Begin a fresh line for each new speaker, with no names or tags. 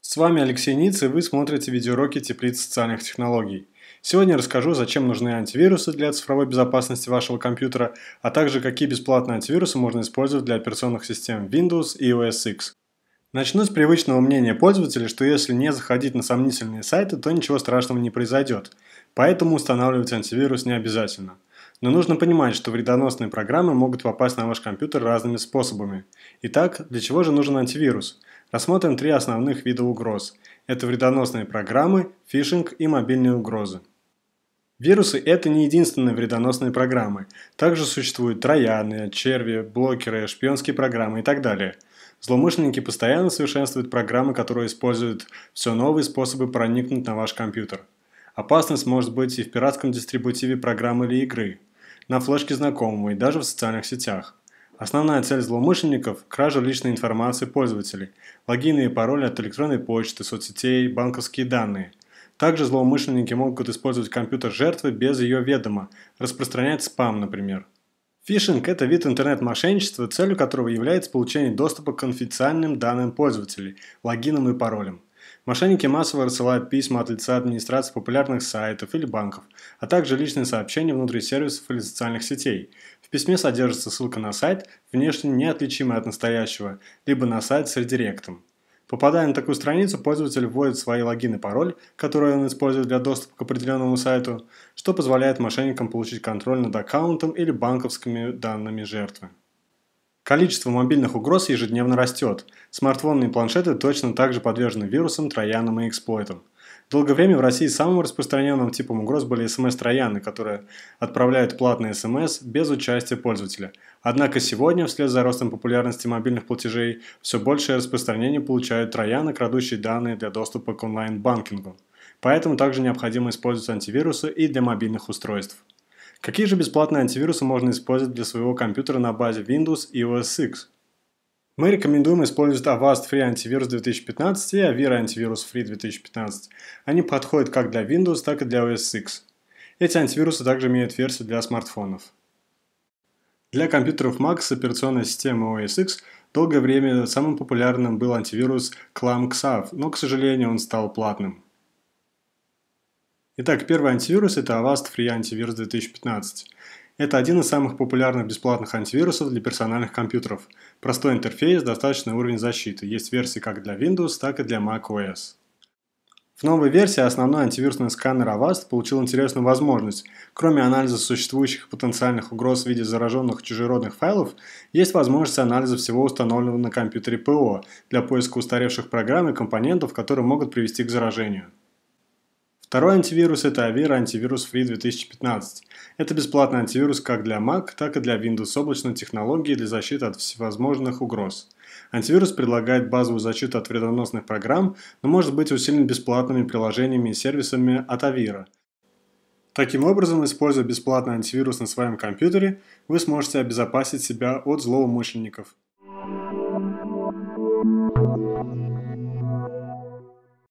С вами Алексей Ниц, и вы смотрите видеоуроки «Теплиц социальных технологий». Сегодня расскажу, зачем нужны антивирусы для цифровой безопасности вашего компьютера, а также какие бесплатные антивирусы можно использовать для операционных систем Windows и OS X. Начну с привычного мнения пользователей, что если не заходить на сомнительные сайты, то ничего страшного не произойдет, поэтому устанавливать антивирус не обязательно – но нужно понимать, что вредоносные программы могут попасть на ваш компьютер разными способами. Итак, для чего же нужен антивирус? Рассмотрим три основных вида угроз. Это вредоносные программы, фишинг и мобильные угрозы. Вирусы – это не единственные вредоносные программы. Также существуют трояны, черви, блокеры, шпионские программы и так далее. Злоумышленники постоянно совершенствуют программы, которые используют все новые способы проникнуть на ваш компьютер. Опасность может быть и в пиратском дистрибутиве программы или игры, на флешке знакомого и даже в социальных сетях. Основная цель злоумышленников – кража личной информации пользователей, логины и пароли от электронной почты, соцсетей, банковские данные. Также злоумышленники могут использовать компьютер жертвы без ее ведома, распространять спам, например. Фишинг – это вид интернет-мошенничества, целью которого является получение доступа к конфиденциальным данным пользователей, логинам и паролям. Мошенники массово рассылают письма от лица администрации популярных сайтов или банков, а также личные сообщения внутри сервисов или социальных сетей. В письме содержится ссылка на сайт, внешне неотличимый от настоящего, либо на сайт с редиректом. Попадая на такую страницу, пользователь вводит свои логин и пароль, которые он использует для доступа к определенному сайту, что позволяет мошенникам получить контроль над аккаунтом или банковскими данными жертвы. Количество мобильных угроз ежедневно растет. Смартфоны и планшеты точно также подвержены вирусам, троянам и эксплойтам. Долгое время в России самым распространенным типом угроз были смс-трояны, которые отправляют платные смс без участия пользователя. Однако сегодня, вслед за ростом популярности мобильных платежей, все большее распространение получают трояны, крадущие данные для доступа к онлайн-банкингу. Поэтому также необходимо использовать антивирусы и для мобильных устройств. Какие же бесплатные антивирусы можно использовать для своего компьютера на базе Windows и OS X? Мы рекомендуем использовать Avast Free Antivirus 2015 и Avira Antivirus Free 2015. Они подходят как для Windows, так и для OS X. Эти антивирусы также имеют версии для смартфонов. Для компьютеров Mac с операционной системой OS X долгое время самым популярным был антивирус ClamXAV, но, к сожалению, он стал платным. Итак, первый антивирус – это Avast Free Antivirus 2015. Это один из самых популярных бесплатных антивирусов для персональных компьютеров. Простой интерфейс, достаточный уровень защиты. Есть версии как для Windows, так и для macOS. В новой версии основной антивирусный сканер Avast получил интересную возможность. Кроме анализа существующих потенциальных угроз в виде зараженных чужеродных файлов, есть возможность анализа всего установленного на компьютере ПО для поиска устаревших программ и компонентов, которые могут привести к заражению. Второй антивирус – это Avira Antivirus Free 2015. Это бесплатный антивирус как для Mac, так и для Windows облачной технологии для защиты от всевозможных угроз. Антивирус предлагает базовую защиту от вредоносных программ, но может быть усилен бесплатными приложениями и сервисами от Avira. Таким образом, используя бесплатный антивирус на своем компьютере, вы сможете обезопасить себя от злоумышленников.